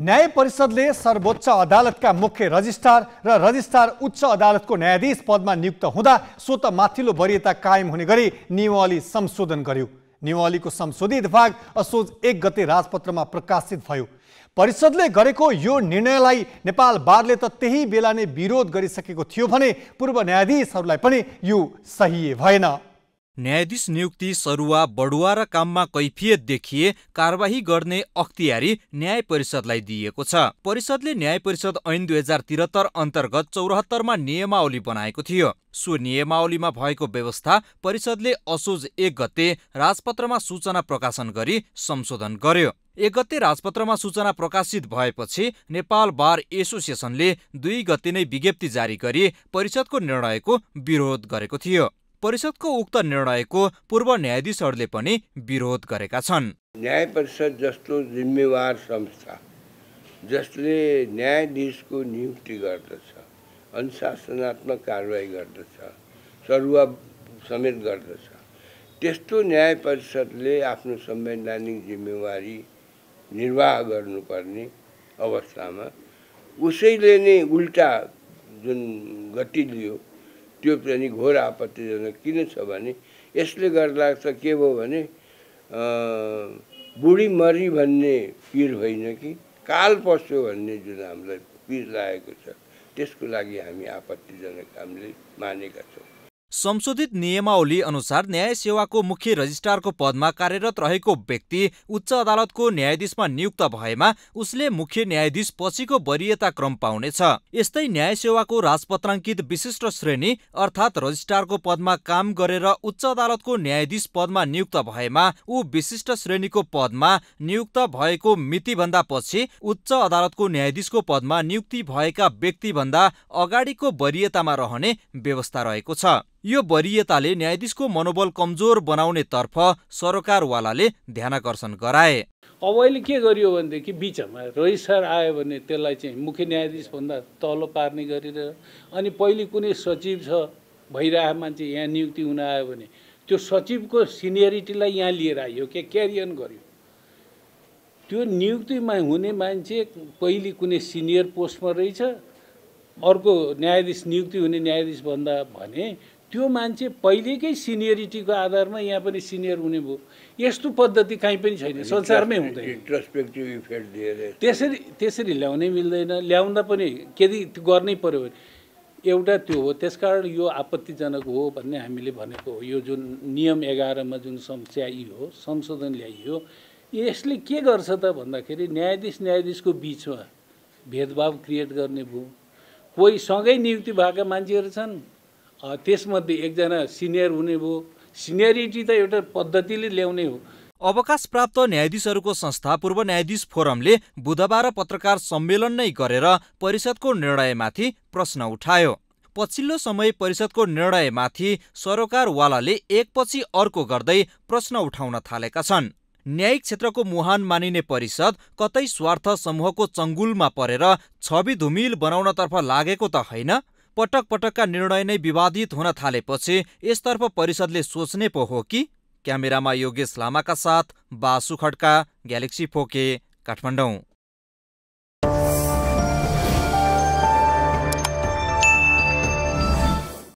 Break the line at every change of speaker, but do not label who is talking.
न्याय परिषदले सर्वोच्च का मुख्य रजिस्ट्रार र रजिस्ट्रार उच्च अदालत को न्यायाधीश पदमा नियुक्त हुँदा स्वत माथिल्लो वरियता कायम हुने गरी नियमावली संशोधन गर्यो को संशोधित भाग असोज एक गते राजपत्र में प्रकाशित भो परिषद निर्णय यो निर्णयलाई नेपाल बारले त बेला नै विरोध कर सकते भने पूर्व न्यायाधीशहरूलाई पनि सही भेन न्यायाधीश नियुक्ति सरुवा बढुवा र काममा कैफियत देखिए कारवाही गर्ने अख्तियारी न्याय परिषदलाई दिइएको छ परिषदले न्याय परिषद ऐन दुई हजार त्रिहत्तर अन्तर्गत चौरात्तरमा नियमावली बनाएको थियो सो नियमावलीमा भएको व्यवस्था परिषदले असोज एक गते राजपत्रमा सूचना प्रकाशन गरी संशोधन गर्यो एक गते राजपत्रमा सूचना प्रकाशित भएपछि नेपाल बार एसोसिएसनले दुई गते नै विज्ञप्ति जारी गरी परिषदको निर्णयको विरोध गरेको थियो परिषदको उक्त निर्णयको पूर्व न्यायाधीशहरूले पनि विरोध गरेका छन्
न्याय परिषद जस्तो जिम्मेवार संस्था जसले न्यायाधीशको नियुक्ति गर्दछ अनुशासनात्मक कारवाही गर्दछ सरुवा समेत गर्दछ त्यस्तो न्याय परिषदले आफ्नो संवैधानिक जिम्मेवारी निर्वाह गर्नुपर्ने अवस्थामा उसैले नै उल्टा जुन गति लियो त्यो पनि घोर आपत्तिजनक किन छ भने यसले गर्दा लाग्छ के भयो भने बुढी मरी भन्ने पिर होइन कि काल पस्यो भन्ने जुन हामीलाई पिर लागेको छ त्यसको लागि हामी आपत्तिजनक हामीले मानेका छौँ
संशोधित नियमावली अनुसार न्याय सेवाको मुख्य रजिस्ट्रारको पदमा कार्यरत रहेको व्यक्ति उच्च अदालतको न्यायाधीशमा नियुक्त भएमा उसले मुख्य न्यायाधीश पछिको वरियता क्रम पाउनेछ यस्तै न्याय सेवाको राजपत्राङ्कित विशिष्ट श्रेणी अर्थात् रजिस्ट्रारको पदमा काम गरेर उच्च अदालतको न्यायाधीश पदमा नियुक्त भएमा ऊ विशिष्ट श्रेणीको पदमा नियुक्त भएको मितिभन्दा पछि उच्च अदालतको न्यायाधीशको पदमा नियुक्ति भएका व्यक्तिभन्दा अगाडिको वरियतामा रहने व्यवस्था रहेको छ यो वरियताले न्यायाधीशको मनोबल कमजोर बनाउने बनाउनेतर्फ सरकारवालाले ध्यानकर्षण गराए
अब अहिले के गरियो भनेदेखि बिचमा सर आयो भने त्यसलाई चाहिँ मुख्य न्यायाधीशभन्दा तल पार्ने गरेर अनि पहिले कुनै सचिव छ भइरहेको मान्छे यहाँ नियुक्ति हुन आयो भने त्यो सचिवको सिनियरिटीलाई यहाँ लिएर आयो के क्यारियन गर्यो त्यो नियुक्तिमा हुने मान्छे पहिले कुनै सिनियर पोस्टमा रहेछ अर्को न्यायाधीश नियुक्ति हुने न्यायाधीशभन्दा भने त्यो मान्छे पहिलेकै सिनियरिटीको आधारमा यहाँ पनि सिनियर हुने भयो यस्तो पद्धति कहीँ पनि छैन संसारमै हुँदैन
इफेक्ट
त्यसरी त्यसरी ल्याउनै मिल्दैन ल्याउँदा पनि यदि गर्नै पऱ्यो भने एउटा त्यो हो त्यसकारण यो आपत्तिजनक हो भन्ने हामीले भनेको हो यो जुन नियम एघारमा जुन समस्या हो संशोधन ल्याइयो यसले के गर्छ त भन्दाखेरि न्यायाधीश न्यायाधीशको बिचमा भेदभाव क्रिएट गर्ने भयो कोही सँगै नियुक्ति भएका मान्छेहरू छन् त्यसमध्ये एकजना सिनियर हुने भयो सिनियरिटी त एउटा पद्धतिले
ल्याउने हो अवकाश प्राप्त न्यायाधीशहरूको संस्था पूर्व न्यायाधीश फोरमले बुधबार पत्रकार सम्मेलन नै गरेर परिषदको निर्णयमाथि प्रश्न उठायो पछिल्लो समय परिषदको निर्णयमाथि सरोकारवालाले एकपछि अर्को गर्दै प्रश्न उठाउन थालेका छन् न्यायिक क्षेत्रको मुहान मानिने परिषद कतै स्वार्थ समूहको चङ्गुलमा परेर छवि धुमिल बनाउनतर्फ लागेको त होइन पटक पटकका निर्णय नै विवादित हुन थालेपछि यसतर्फ परिषदले सोच्ने पो हो कि क्यामेरामा योगेश लामाका साथ बासु खड्का ग्यालेक्सी फोके काठमाडौँ